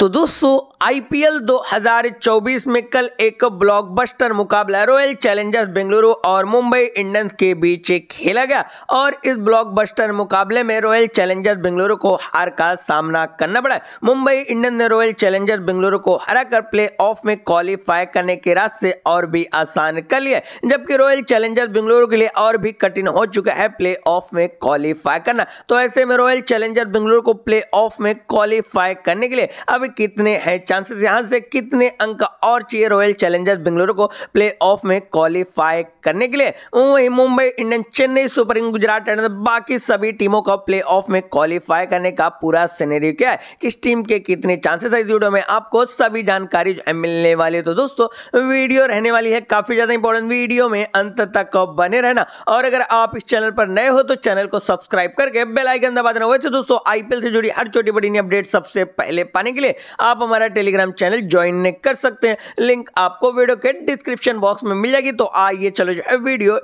तो दोस्तों आईपीएल 2024 में कल एक ब्लॉकबस्टर मुकाबला रॉयल चैलेंजर्स बेंगलुरु और मुंबई इंडियंस के बीच खेला गया और इस ब्लॉकबस्टर मुकाबले में रॉयल चैलेंजर्स बेंगलुरु को हार का सामना करना पड़ा मुंबई इंडियंस ने रॉयल चैलेंजर्स बेंगलुरु को हराकर प्ले ऑफ में क्वालिफाई करने के रास्ते और भी आसान कर लिया जबकि रॉयल चैलेंजर्स बेंगलुरु के लिए और भी कठिन हो चुका है प्ले ऑफ में क्वालिफाई करना तो ऐसे में रॉयल चैलेंजर्स बेंगलुरु को प्ले ऑफ में क्वालिफाई करने के लिए अब पे कितने हैं चांसेस यहां से कितने अंक और चाहिए रॉयल चैलेंजर्स बेंगलुरु को प्ले ऑफ में क्वालिफाई करने के लिए वही Mumbai Indian Chennai Super King Gujarat Titans बाकी सभी टीमों का प्ले ऑफ में क्वालिफाई करने का पूरा सीनेरियो क्या है किस टीम के कितने चांसेस है इस वीडियो में आपको सभी जानकारी जो मिलने वाली है तो दोस्तों वीडियो रहने वाली है काफी ज्यादा इंपॉर्टेंट वीडियो में अंत तक बने रहना और अगर आप इस चैनल पर नए हो तो चैनल को सब्सक्राइब करके बेलाइकन दबा देना वैसे दोस्तों आईपीएल से जुड़ी हर छोटी बड़ी अपडेट सबसे पहले पाने के लिए आप हमारा टेलीग्राम चैनल ज्वाइन कर सकते हैं लिंक आपको वीडियो के डिस्क्रिप्शन बॉक्स में मिल जाएगी तो आइए चलो वीडियो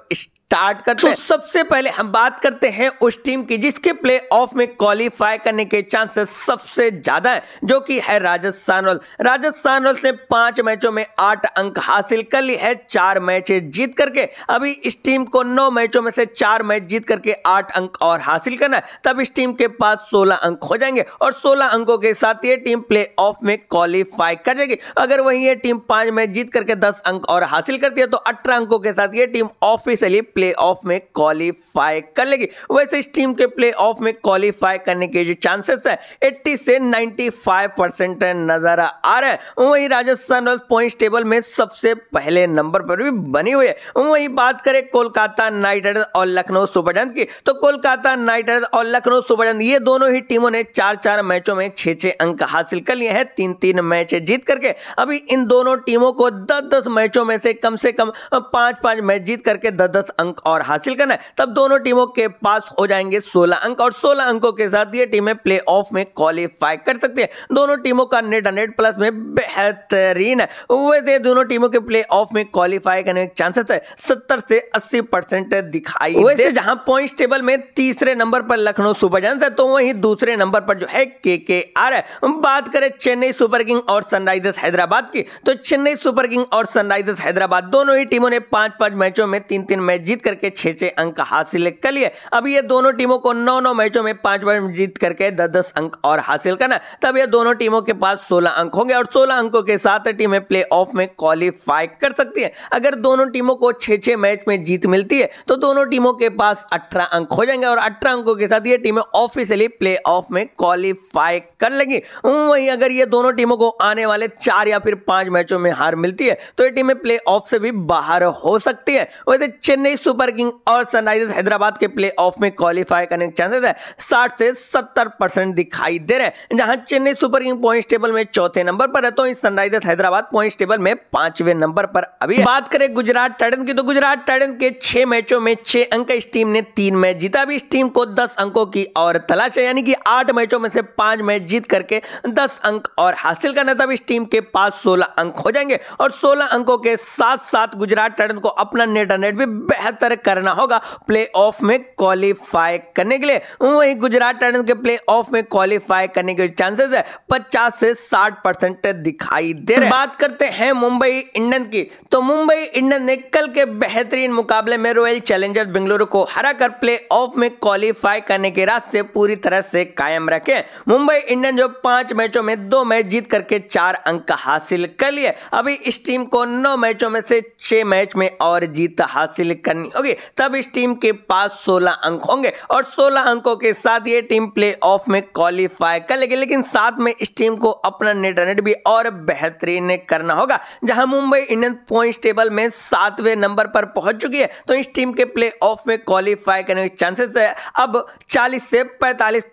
स्टार्ट करते तो हैं तो सबसे पहले हम बात करते हैं उस टीम की जिसके प्ले ऑफ में क्वालिफाई करने के चांसेस सबसे ज्यादा है जो कि है राजस्थान रॉयल्स राजस्थान रॉयल्स ने पांच मैचों में आठ अंक हासिल कर लिए है चार मैच जीत करके अभी इस टीम को नौ मैचों में से चार मैच जीत करके आठ अंक और हासिल करना है तब इस टीम के पास सोलह अंक हो जाएंगे और सोलह अंकों के साथ ये टीम प्ले ऑफ में क्वालिफाई कर जाएगी अगर वही ये टीम पांच मैच जीत करके दस अंक और हासिल करती है तो अठारह अंकों के साथ ये टीम ऑफिसियली प्ले ऑफ में क्वालिफाई कर लेगी वैसे इस टीम के प्ले ऑफ में क्वालिफाई करने के जो चांसेस है 80 से 95 परसेंट नजर आ रहे हैं वही राजस्थान रॉयल्स पॉइंट टेबल में सबसे पहले नंबर पर भी बनी हुई है वही बात करें कोलकाता नाइट राइडर्स और लखनऊ सुपर जयंत की तो कोलकाता नाइट राइडर्स और लखनऊ सुपर जयंत ये दोनों ही टीमों ने चार चार मैचों में छह छह अंक हासिल कर लिए हैं तीन तीन मैच जीत करके अभी इन दोनों टीमों को दस दस मैचों में से कम से कम पांच पांच मैच जीत करके दस दस अंक अंक और हासिल करना है तब दोनों टीमों के पास हो जाएंगे 16 अंक और 16 अंकों के साथ ये टीमें प्ले ऑफ में क्वालिफाई कर सकती है दोनों टीमों का नेट हंड्रेड प्लस में बेहतरीन है वैसे दोनों टीमों के प्ले ऑफ में क्वालिफाई करने के चांसेस है सत्तर से अस्सी परसेंट दिखाई वैसे जहां पॉइंट टेबल में तीसरे नंबर पर लखनऊ सुपर जॉन्स है तो वही दूसरे नंबर पर जो है के के आर है बात करें चेन्नई सुपर किंग और सनराइजर्स हैदराबाद की तो चेन्नई सुपर किंग और सनराइजर्स हैदराबाद दोनों ही टीमों ने पांच पांच मैचों में तीन तीन मैच जीत करके छह छह अंक हासिल कर लिए अब ये दोनों टीमों को नौ नौ मैचों में पांच पांच जीत करके दस दस अंक और हासिल करना तब ये दोनों टीमों के पास सोलह अंक होंगे और सोलह अंकों के साथ टीमें प्ले में क्वालिफाई कर सकती है अगर दोनों टीमों को छः छः मैच में जीत मिलती है तो दोनों टीमों के पास अठारह अंक हो जाएंगे और अठारह अंकों के साथ ये टीमें ऑफिशियली प्ले में क्वालिफाई कर लेंगी वहीं अगर ये दोनों टीमों को आने वाले चार या फिर पांच मैचों में हार मिलती है तो ये टीमें प्ले से भी बाहर हो सकती है वैसे चेन्नई सुपर किंग और सनराइजर्स हैदराबाद के प्ले ऑफ में क्वालिफाई करने के चांसेस है साठ से सत्तर परसेंट दिखाई दे रहे हैं जहां Chennai Super King point table में चौथे नंबर पर है तो वहीं सनराइजर्स हैदराबाद पॉइंट टेबल में पांचवें नंबर पर अभी बात करें गुजरात टाइटन की तो गुजरात टाइटन के छह मैचों में छह अंक इस टीम ने तीन मैच जीता भी इस टीम को दस अंकों की और तलाश है यानी कि आठ मैचों में से पांच मैच जीत करके दस अंक और हासिल करना था इस टीम के पास सोलह अंक हो जाएंगे और सोलह अंकों के साथ साथ गुजरात टाइटन को अपना नेट अनेट भी बेहद बेहतर करना होगा प्ले ऑफ में क्वालिफाई करने के लिए वही गुजरात टाइटन के प्ले ऑफ में क्वालिफाई करने के चांसेस है पचास से साठ परसेंट दिखाई दे रहे बात करते हैं मुंबई इंडियन की तो मुंबई इंडियन ने कल के बेहतरीन मुकाबले में रॉयल चैलेंजर्स बेंगलुरु को हरा कर प्ले ऑफ में क्वालिफाई करने के रास्ते पूरी तरह से कायम रखे मुंबई इंडियन जो पांच मैचों में दो मैच जीत करके चार अंक हासिल कर लिए अभी इस टीम को नौ मैचों में से छह मैच में और जीत हासिल करने करनी होगी तब इस टीम के पास 16 अंक होंगे और 16 अंकों के साथ ये टीम प्ले ऑफ में क्वालिफाई कर लेगी लेकिन साथ में इस टीम को अपना नेट रनेट भी और बेहतरीन करना होगा जहां मुंबई इंडियंस पॉइंट टेबल में सातवें नंबर पर पहुंच चुकी है तो इस टीम के प्ले ऑफ में क्वालिफाई करने के चांसेस है अब चालीस से पैंतालीस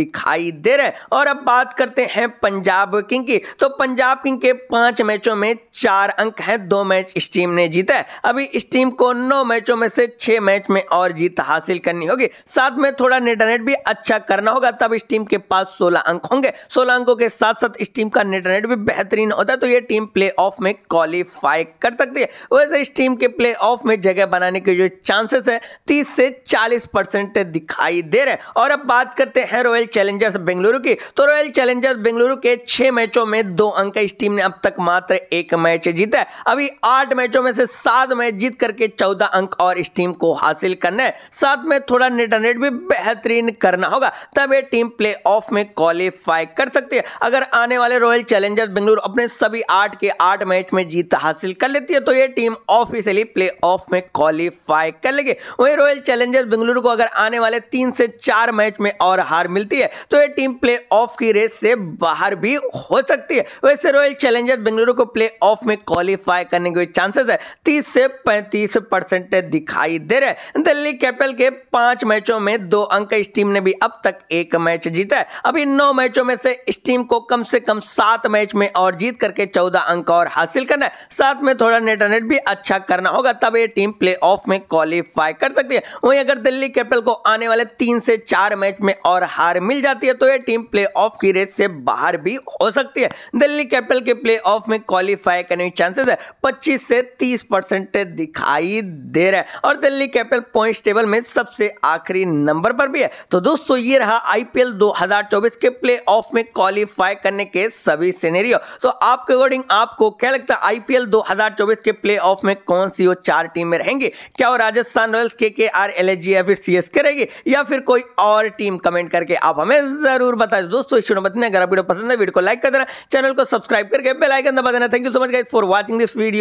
दिखाई दे रहे और अब बात करते हैं पंजाब किंग की तो पंजाब किंग के पांच मैचों में चार अंक हैं दो मैच इस टीम ने जीता है अभी इस टीम को नौ मैचों में से छह मैच में और जीत हासिल करनी होगी साथ में थोड़ा नेटरनेट भी अच्छा करना होगा तब इस टीम के पास सोलह अंक होंगे सोलह अंकों के साथ साथ इस टीम का नेटरनेट भी बेहतरीन होता है तो ये टीम प्ले में क्वालिफाई कर सकती है वैसे इस टीम के प्ले में जगह बनाने के जो चांसेस है तीस से चालीस परसेंट दिखाई दे रहे और अब बात करते हैं रॉयल चैलेंजर्स बेंगलुरु की तो रॉयल चैलेंजर्स बेंगलुरु के छह मैचों में दो अंक इस टीम ने अब तक मात्र एक मैच जीता है अभी आठ मैचों में से सात मैच जीत करके चौदह अंक और स्टीम को हासिल करना है साथ में थोड़ा इंटरनेट भी बेहतरीन करना होगा तब ये टीम प्ले ऑफ में क्वालिफाई कर सकती है अगर आने वाले रॉयल चैलेंजर्स बेंगलुरु अपने सभी आठ के आठ मैच में जीत हासिल कर लेती है तो ये टीम ऑफिशियली प्ले ऑफ में क्वालिफाई कर लेगी वही रॉयल चैलेंजर्स बेंगलुरु को अगर आने वाले तीन से चार मैच में और हार मिलती है तो ये टीम प्ले ऑफ की रेस से बाहर भी हो सकती है वैसे रॉयल चैलेंजर्स बेंगलुरु को प्ले ऑफ में क्वालिफाई करने के चांसेस है तीस से पैंतीस परसेंट रिजल्ट दिखाई दे रहे दिल्ली कैपिटल के पांच मैचों में दो अंक इस टीम ने भी अब तक एक मैच जीता है अभी नौ मैचों में से इस टीम को कम से कम सात मैच में और जीत करके चौदह अंक और हासिल करना है साथ में थोड़ा नेट नेट भी अच्छा करना होगा तब ये टीम प्ले में क्वालिफाई कर सकती है वहीं अगर दिल्ली कैपिटल को आने वाले तीन से चार मैच में और हार मिल जाती है तो यह टीम प्ले की रेस से बाहर भी हो सकती है दिल्ली कैपिटल के प्ले में क्वालिफाई करने के चांसेस है पच्चीस से तीस परसेंट दिखाई दे दे रहा है और दिल्ली कैपिटल पॉइंट टेबल में सबसे आखिरी नंबर पर भी है तो दोस्तों ये रहा आईपीएल 2024 के प्ले ऑफ में क्वालिफाई करने के सभी सिनेरियो तो आपके अकॉर्डिंग आपको क्या लगता है आईपीएल 2024 के प्ले ऑफ में कौन सी वो चार टीमें रहेंगी क्या वो राजस्थान रॉयल्स के के आर एल एच या फिर सी करेगी या फिर कोई और टीम कमेंट करके आप हमें जरूर बताए तो दोस्तों इस अगर आप वीडियो पसंद है वीडियो को लाइक कर देना चैनल को सब्सक्राइब करके बेलाइकन दबा देना thank you so much guys for watching this video